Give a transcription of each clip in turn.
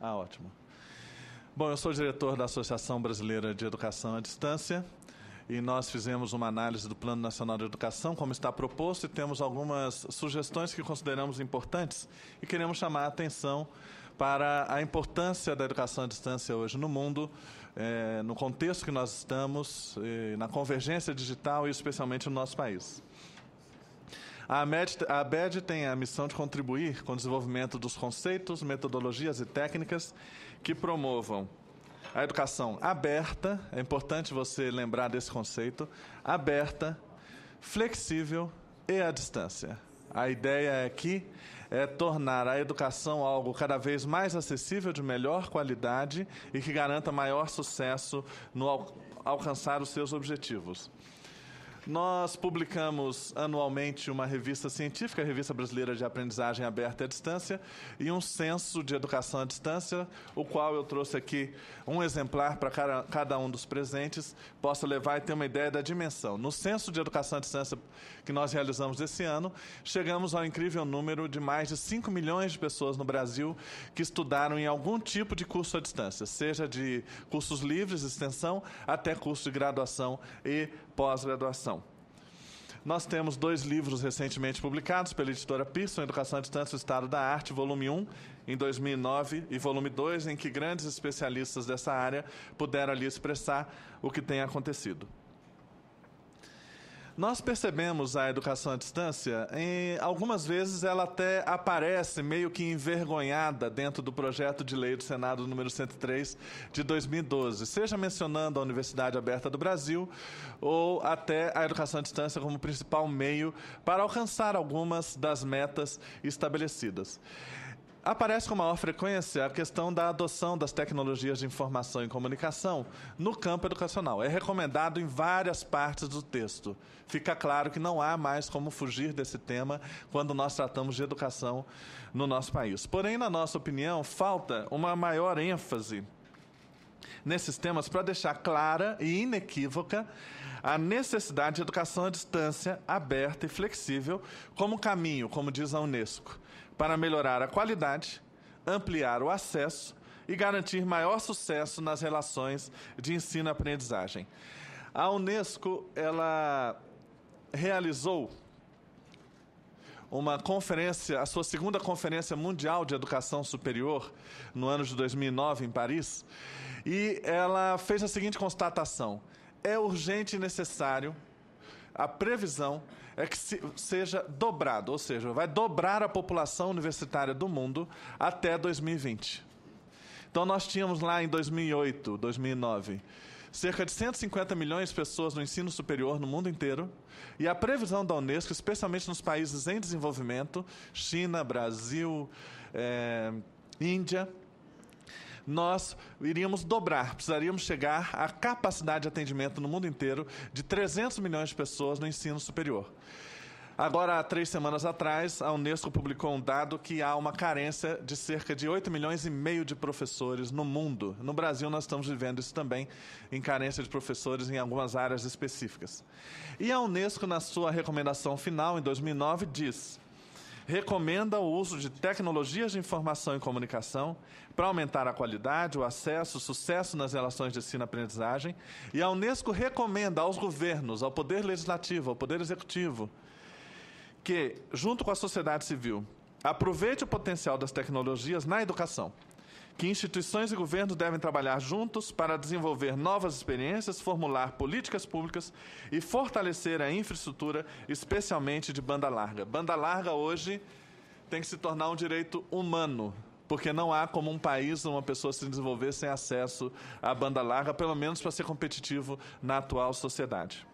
Ah, ótimo. Bom, eu sou diretor da Associação Brasileira de Educação à Distância e nós fizemos uma análise do Plano Nacional de Educação, como está proposto, e temos algumas sugestões que consideramos importantes e queremos chamar a atenção para a importância da educação à distância hoje no mundo, eh, no contexto que nós estamos, eh, na convergência digital e especialmente no nosso país. A ABED, a tem a missão de contribuir com o desenvolvimento dos conceitos, metodologias e técnicas que promovam a educação aberta, é importante você lembrar desse conceito, aberta, flexível e à distância. A ideia aqui é, é tornar a educação algo cada vez mais acessível, de melhor qualidade e que garanta maior sucesso no alcançar os seus objetivos. Nós publicamos anualmente uma revista científica, a Revista Brasileira de Aprendizagem Aberta à Distância, e um censo de educação à distância, o qual eu trouxe aqui um exemplar para cada um dos presentes, possa levar e ter uma ideia da dimensão. No censo de educação à distância que nós realizamos esse ano, chegamos ao incrível número de mais de 5 milhões de pessoas no Brasil que estudaram em algum tipo de curso à distância, seja de cursos livres, extensão, até curso de graduação e pós-graduação. Nós temos dois livros recentemente publicados pela editora Pearson, Educação à Distância, o Estado da Arte, volume 1, em 2009, e volume 2, em que grandes especialistas dessa área puderam ali expressar o que tem acontecido. Nós percebemos a educação à distância, em algumas vezes ela até aparece meio que envergonhada dentro do projeto de lei do Senado número 103 de 2012, seja mencionando a Universidade Aberta do Brasil ou até a educação à distância como principal meio para alcançar algumas das metas estabelecidas. Aparece com maior frequência a questão da adoção das tecnologias de informação e comunicação no campo educacional. É recomendado em várias partes do texto. Fica claro que não há mais como fugir desse tema quando nós tratamos de educação no nosso país. Porém, na nossa opinião, falta uma maior ênfase nesses temas para deixar clara e inequívoca a necessidade de educação à distância, aberta e flexível, como caminho, como diz a Unesco, para melhorar a qualidade, ampliar o acesso e garantir maior sucesso nas relações de ensino-aprendizagem. A Unesco ela realizou uma conferência, a sua segunda conferência mundial de educação superior no ano de 2009 em Paris, e ela fez a seguinte constatação: é urgente e necessário a previsão é que se, seja dobrado, ou seja, vai dobrar a população universitária do mundo até 2020. Então nós tínhamos lá em 2008, 2009, cerca de 150 milhões de pessoas no ensino superior no mundo inteiro, e a previsão da Unesco, especialmente nos países em desenvolvimento, China, Brasil, é, Índia, nós iríamos dobrar, precisaríamos chegar à capacidade de atendimento no mundo inteiro de 300 milhões de pessoas no ensino superior. Agora, há três semanas atrás, a Unesco publicou um dado que há uma carência de cerca de 8 milhões e meio de professores no mundo. No Brasil, nós estamos vivendo isso também, em carência de professores em algumas áreas específicas. E a Unesco, na sua recomendação final, em 2009, diz recomenda o uso de tecnologias de informação e comunicação para aumentar a qualidade, o acesso, o sucesso nas relações de ensino-aprendizagem. E a Unesco recomenda aos governos, ao Poder Legislativo, ao Poder Executivo, que, junto com a sociedade civil, aproveite o potencial das tecnologias na educação que instituições e governo devem trabalhar juntos para desenvolver novas experiências, formular políticas públicas e fortalecer a infraestrutura, especialmente de banda larga. Banda larga hoje tem que se tornar um direito humano, porque não há como um país uma pessoa se desenvolver sem acesso à banda larga, pelo menos para ser competitivo na atual sociedade.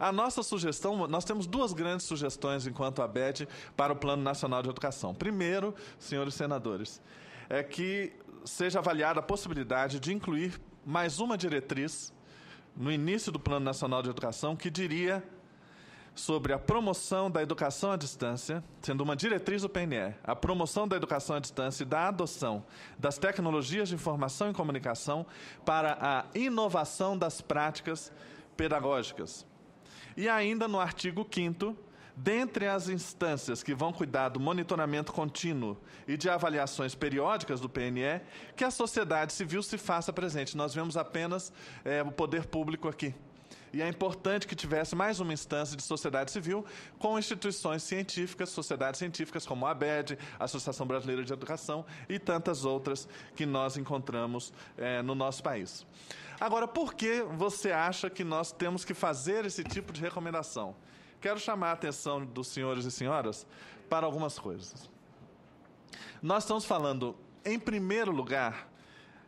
A nossa sugestão, nós temos duas grandes sugestões enquanto a Bed para o Plano Nacional de Educação. Primeiro, senhores senadores, é que seja avaliada a possibilidade de incluir mais uma diretriz no início do Plano Nacional de Educação que diria sobre a promoção da educação à distância, sendo uma diretriz do PNE, a promoção da educação à distância e da adoção das tecnologias de informação e comunicação para a inovação das práticas pedagógicas. E ainda no artigo 5 dentre as instâncias que vão cuidar do monitoramento contínuo e de avaliações periódicas do PNE, que a sociedade civil se faça presente. Nós vemos apenas é, o poder público aqui. E é importante que tivesse mais uma instância de sociedade civil com instituições científicas, sociedades científicas como a ABED, a Associação Brasileira de Educação e tantas outras que nós encontramos é, no nosso país. Agora, por que você acha que nós temos que fazer esse tipo de recomendação? Quero chamar a atenção dos senhores e senhoras para algumas coisas. Nós estamos falando, em primeiro lugar,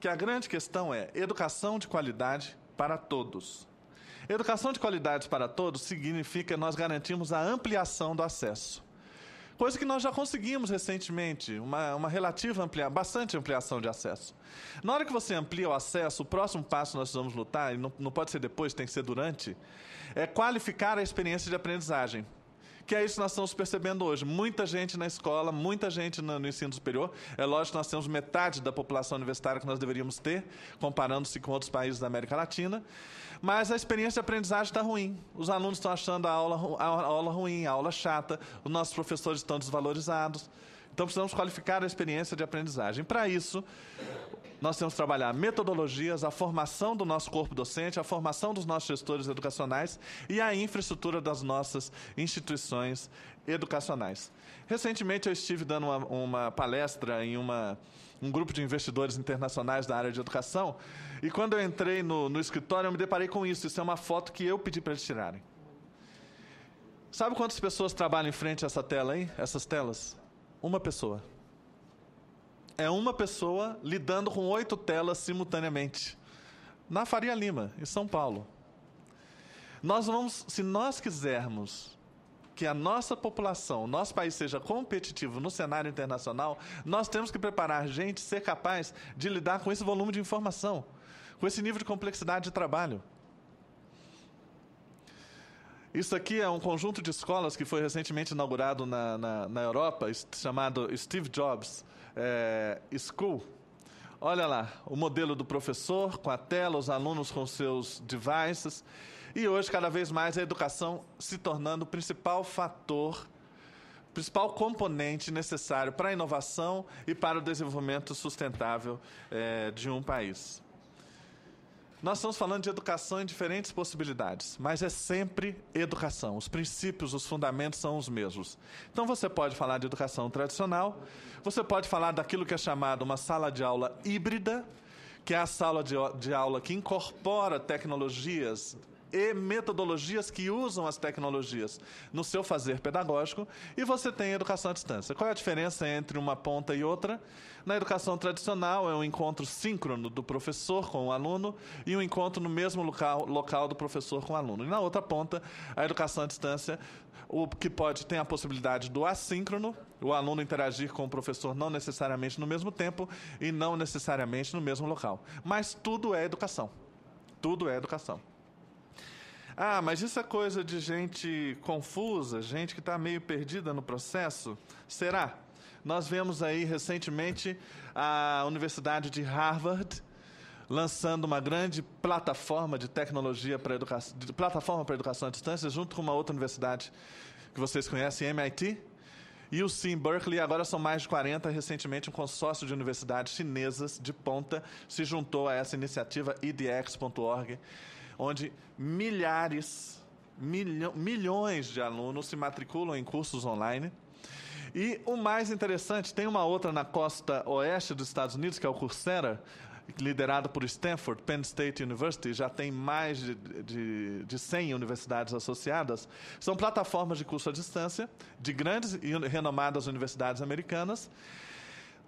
que a grande questão é educação de qualidade para todos. Educação de qualidade para todos significa nós garantimos a ampliação do acesso coisa que nós já conseguimos recentemente, uma, uma relativa ampliação, bastante ampliação de acesso. Na hora que você amplia o acesso, o próximo passo que nós vamos lutar, e não, não pode ser depois, tem que ser durante, é qualificar a experiência de aprendizagem que é isso que nós estamos percebendo hoje. Muita gente na escola, muita gente no, no ensino superior. É lógico que nós temos metade da população universitária que nós deveríamos ter, comparando-se com outros países da América Latina. Mas a experiência de aprendizagem está ruim. Os alunos estão achando a aula, a aula ruim, a aula chata. Os nossos professores estão desvalorizados. Então precisamos qualificar a experiência de aprendizagem. Para isso, nós temos que trabalhar metodologias, a formação do nosso corpo docente, a formação dos nossos gestores educacionais e a infraestrutura das nossas instituições educacionais. Recentemente eu estive dando uma, uma palestra em uma, um grupo de investidores internacionais da área de educação e quando eu entrei no, no escritório eu me deparei com isso. Isso é uma foto que eu pedi para eles tirarem. Sabe quantas pessoas trabalham em frente a essa tela aí? Essas telas? Uma pessoa. É uma pessoa lidando com oito telas simultaneamente. Na Faria Lima, em São Paulo. Nós vamos, se nós quisermos que a nossa população, o nosso país seja competitivo no cenário internacional, nós temos que preparar gente ser capaz de lidar com esse volume de informação, com esse nível de complexidade de trabalho. Isso aqui é um conjunto de escolas que foi recentemente inaugurado na, na, na Europa, chamado Steve Jobs é, School. Olha lá, o modelo do professor com a tela, os alunos com seus devices. E hoje, cada vez mais, a educação se tornando o principal fator, principal componente necessário para a inovação e para o desenvolvimento sustentável é, de um país. Nós estamos falando de educação em diferentes possibilidades, mas é sempre educação. Os princípios, os fundamentos são os mesmos. Então você pode falar de educação tradicional, você pode falar daquilo que é chamado uma sala de aula híbrida, que é a sala de, de aula que incorpora tecnologias e metodologias que usam as tecnologias no seu fazer pedagógico e você tem educação à distância. Qual é a diferença entre uma ponta e outra? Na educação tradicional é um encontro síncrono do professor com o aluno e um encontro no mesmo local, local do professor com o aluno. E na outra ponta, a educação à distância, o que pode tem a possibilidade do assíncrono, o aluno interagir com o professor não necessariamente no mesmo tempo e não necessariamente no mesmo local. Mas tudo é educação. Tudo é educação. Ah, mas isso é coisa de gente confusa, gente que está meio perdida no processo? Será? Nós vemos aí recentemente a Universidade de Harvard lançando uma grande plataforma de tecnologia para educação, plataforma para educação à distância, junto com uma outra universidade que vocês conhecem, MIT, e o Sim Berkeley, agora são mais de 40. Recentemente, um consórcio de universidades chinesas de ponta se juntou a essa iniciativa idx.org, onde milhares, milho, milhões de alunos se matriculam em cursos online. E o mais interessante, tem uma outra na costa oeste dos Estados Unidos, que é o Coursera, liderado por Stanford, Penn State University, já tem mais de, de, de 100 universidades associadas, são plataformas de curso à distância de grandes e renomadas universidades americanas,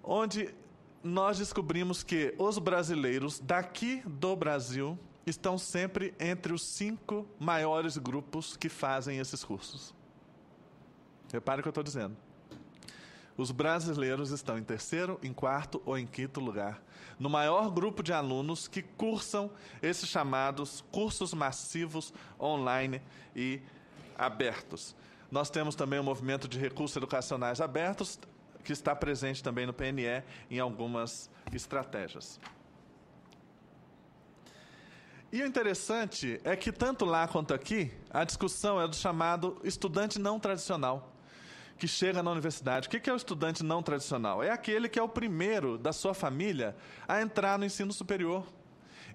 onde nós descobrimos que os brasileiros daqui do Brasil estão sempre entre os cinco maiores grupos que fazem esses cursos. Repare o que eu estou dizendo. Os brasileiros estão em terceiro, em quarto ou em quinto lugar, no maior grupo de alunos que cursam esses chamados cursos massivos online e abertos. Nós temos também o movimento de recursos educacionais abertos, que está presente também no PNE em algumas estratégias. E o interessante é que, tanto lá quanto aqui, a discussão é do chamado estudante não tradicional, que chega na universidade. O que é o estudante não tradicional? É aquele que é o primeiro da sua família a entrar no ensino superior.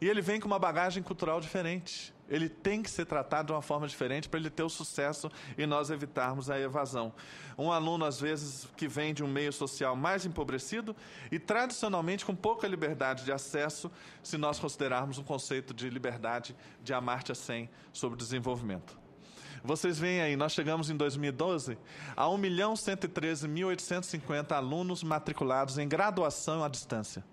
E ele vem com uma bagagem cultural diferente. Ele tem que ser tratado de uma forma diferente para ele ter o sucesso e nós evitarmos a evasão. Um aluno, às vezes, que vem de um meio social mais empobrecido e tradicionalmente com pouca liberdade de acesso, se nós considerarmos um conceito de liberdade de Amartya Sen sobre desenvolvimento. Vocês veem aí, nós chegamos em 2012 a 1.113.850 alunos matriculados em graduação à distância.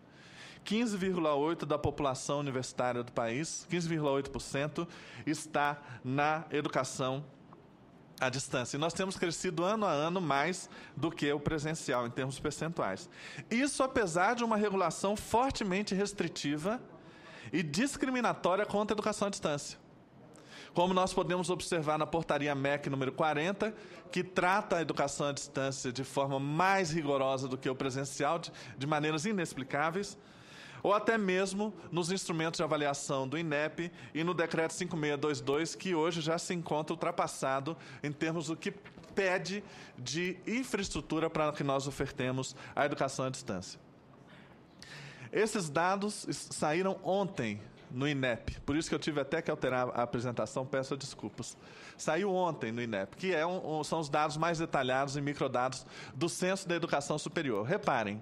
15,8% da população universitária do país, 15,8%, está na educação à distância. E nós temos crescido ano a ano mais do que o presencial, em termos percentuais. Isso apesar de uma regulação fortemente restritiva e discriminatória contra a educação à distância. Como nós podemos observar na portaria MEC número 40, que trata a educação à distância de forma mais rigorosa do que o presencial, de, maneiras inexplicáveis ou até mesmo nos instrumentos de avaliação do INEP e no decreto 5622, que hoje já se encontra ultrapassado em termos do que pede de infraestrutura para que nós ofertemos a educação à distância. Esses dados saíram ontem no INEP. Por isso que eu tive até que alterar a apresentação, peço desculpas. Saiu ontem no INEP, que é um, um, são os dados mais detalhados e microdados do Censo da Educação Superior. Reparem,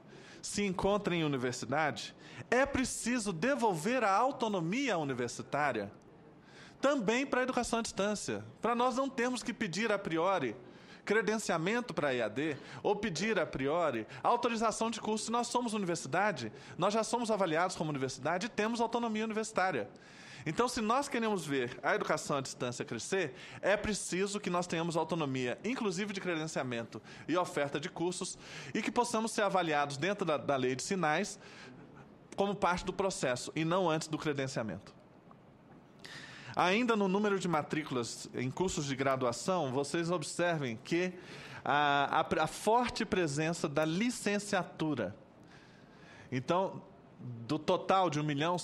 se encontra em universidade, é preciso devolver a autonomia universitária também para a educação à distância. Para nós não termos que pedir a priori credenciamento para EAD ou pedir a priori autorização de curso. Nós somos universidade, nós já somos avaliados como universidade e temos autonomia universitária. Então, se nós queremos ver a educação à distância crescer, é preciso que nós tenhamos autonomia, inclusive de credenciamento e oferta de cursos, e que possamos ser avaliados dentro da, da lei de sinais como parte do processo e não antes do credenciamento. Ainda no número de matrículas em cursos de graduação, vocês observem que a, a, a forte presença da licenciatura. Então, do total de 1 milhão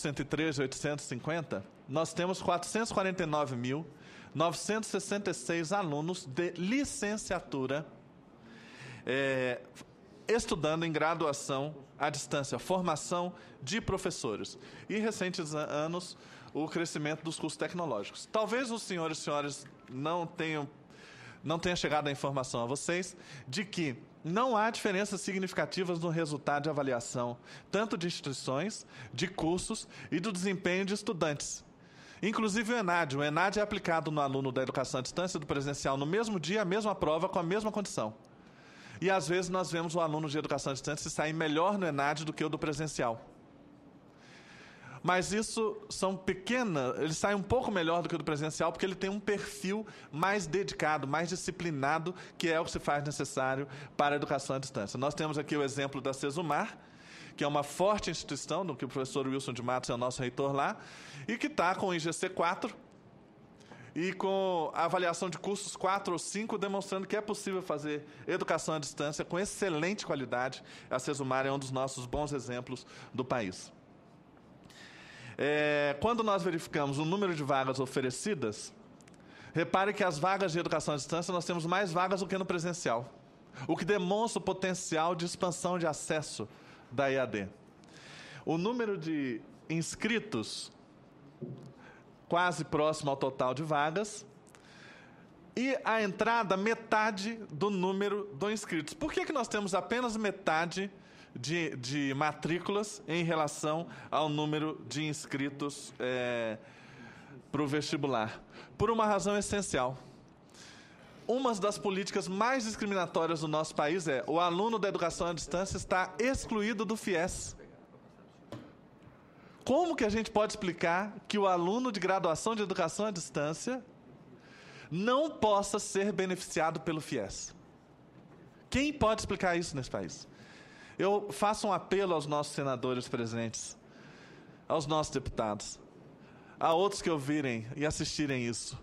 nós temos 449.966 alunos de licenciatura é, estudando em graduação à distância, formação de professores. E recentes anos, o crescimento dos cursos tecnológicos. Talvez os senhores e senhoras não tenham não tenha chegado a informação a vocês de que não há diferenças significativas no resultado de avaliação, tanto de instituições, de cursos e do desempenho de estudantes. Inclusive o ENAD. O ENAD é aplicado no aluno da educação à distância do presencial no mesmo dia, a mesma prova, com a mesma condição. E às vezes nós vemos o aluno de educação à distância sair melhor no ENAD do que o do presencial. Mas isso são pequenas, ele sai um pouco melhor do que o do presencial, porque ele tem um perfil mais dedicado, mais disciplinado, que é o que se faz necessário para a educação à distância. Nós temos aqui o exemplo da Cesumar, que é uma forte instituição, do que o professor Wilson de Matos é o nosso reitor lá, e que está com o IGC 4, e com a avaliação de cursos 4 ou 5, demonstrando que é possível fazer educação à distância com excelente qualidade. A Cesumar é um dos nossos bons exemplos do país. É, quando nós verificamos o número de vagas oferecidas, repare que as vagas de educação à distância nós temos mais vagas do que no presencial, o que demonstra o potencial de expansão de acesso da EAD. O número de inscritos quase próximo ao total de vagas e a entrada metade do número de inscritos. Por que, que nós temos apenas metade de, de matrículas em relação ao número de inscritos é, para o vestibular. Por uma razão essencial. Uma das políticas mais discriminatórias do nosso país é o aluno da educação à distância está excluído do FIES. Como que a gente pode explicar que o aluno de graduação de educação à distância não possa ser beneficiado pelo FIES? Quem pode explicar isso nesse país? Eu faço um apelo aos nossos senadores presentes, aos nossos deputados, a outros que ouvirem e assistirem isso.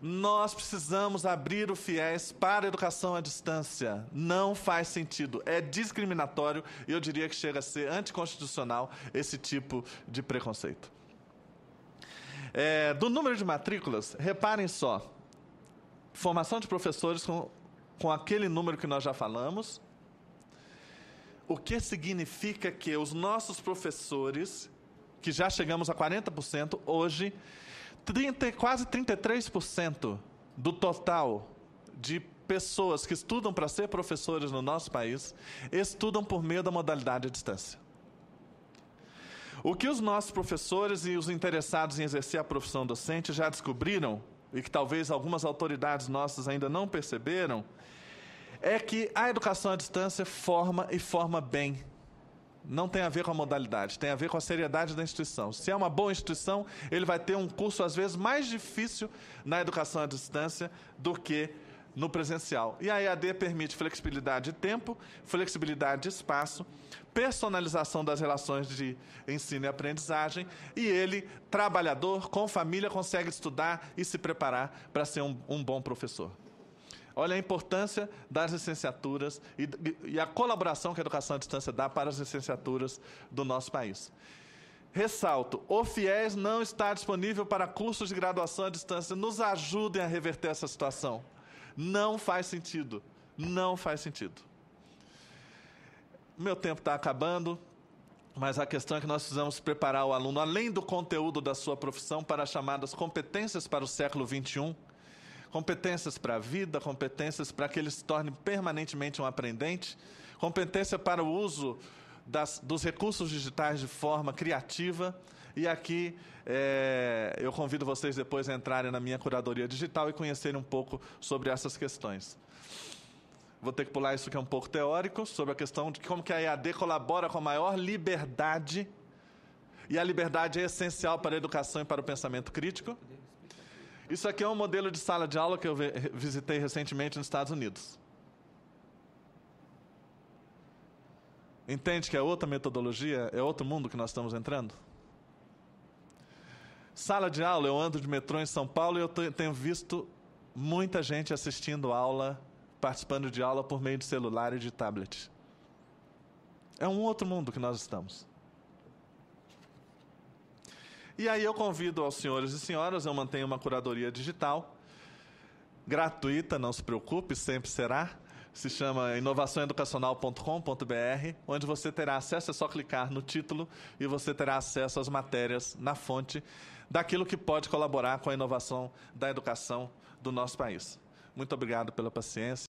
Nós precisamos abrir o FIES para a educação à distância. Não faz sentido. É discriminatório e eu diria que chega a ser anticonstitucional esse tipo de preconceito. É, do número de matrículas, reparem só: formação de professores com, com aquele número que nós já falamos, o que significa que os nossos professores, que já chegamos a 40%, hoje, 30, quase 33% do total de pessoas que estudam para ser professores no nosso país estudam por meio da modalidade à distância. O que os nossos professores e os interessados em exercer a profissão docente já descobriram, e que talvez algumas autoridades nossas ainda não perceberam, é que a educação à distância forma e forma bem. Não tem a ver com a modalidade, tem a ver com a seriedade da instituição. Se é uma boa instituição, ele vai ter um curso, às vezes, mais difícil na educação à distância do que no presencial. E a EAD permite flexibilidade de tempo, flexibilidade de espaço, personalização das relações de ensino e aprendizagem, e ele, trabalhador, com família, consegue estudar e se preparar para ser um, um bom professor. Olha a importância das licenciaturas e, e a colaboração que a educação à distância dá para as licenciaturas do nosso país. Ressalto, o FIES não está disponível para cursos de graduação à distância. Nos ajudem a reverter essa situação. Não faz sentido. Não faz sentido. Meu tempo está acabando, mas a questão é que nós precisamos preparar o aluno, além do conteúdo da sua profissão, para as chamadas competências para o século XXI competências para a vida, competências para que ele se torne permanentemente um aprendente, competência para o uso das, dos recursos digitais de forma criativa. E aqui é, eu convido vocês depois a entrarem na minha curadoria digital e conhecerem um pouco sobre essas questões. Vou ter que pular isso que é um pouco teórico, sobre a questão de como que a EAD colabora com a maior liberdade. E a liberdade é essencial para a educação e para o pensamento crítico. Isso aqui é um modelo de sala de aula que eu visitei recentemente nos Estados Unidos. Entende que é outra metodologia, é outro mundo que nós estamos entrando? Sala de aula, eu ando de metrô em São Paulo e eu tenho visto muita gente assistindo aula, participando de aula por meio de celular e de tablet. É um outro mundo que nós estamos. E aí eu convido aos senhores e senhoras, eu mantenho uma curadoria digital, gratuita, não se preocupe, sempre será. Se chama inovaçãoeducacional.com.br, onde você terá acesso, é só clicar no título e você terá acesso às matérias na fonte daquilo que pode colaborar com a inovação da educação do nosso país. Muito obrigado pela paciência.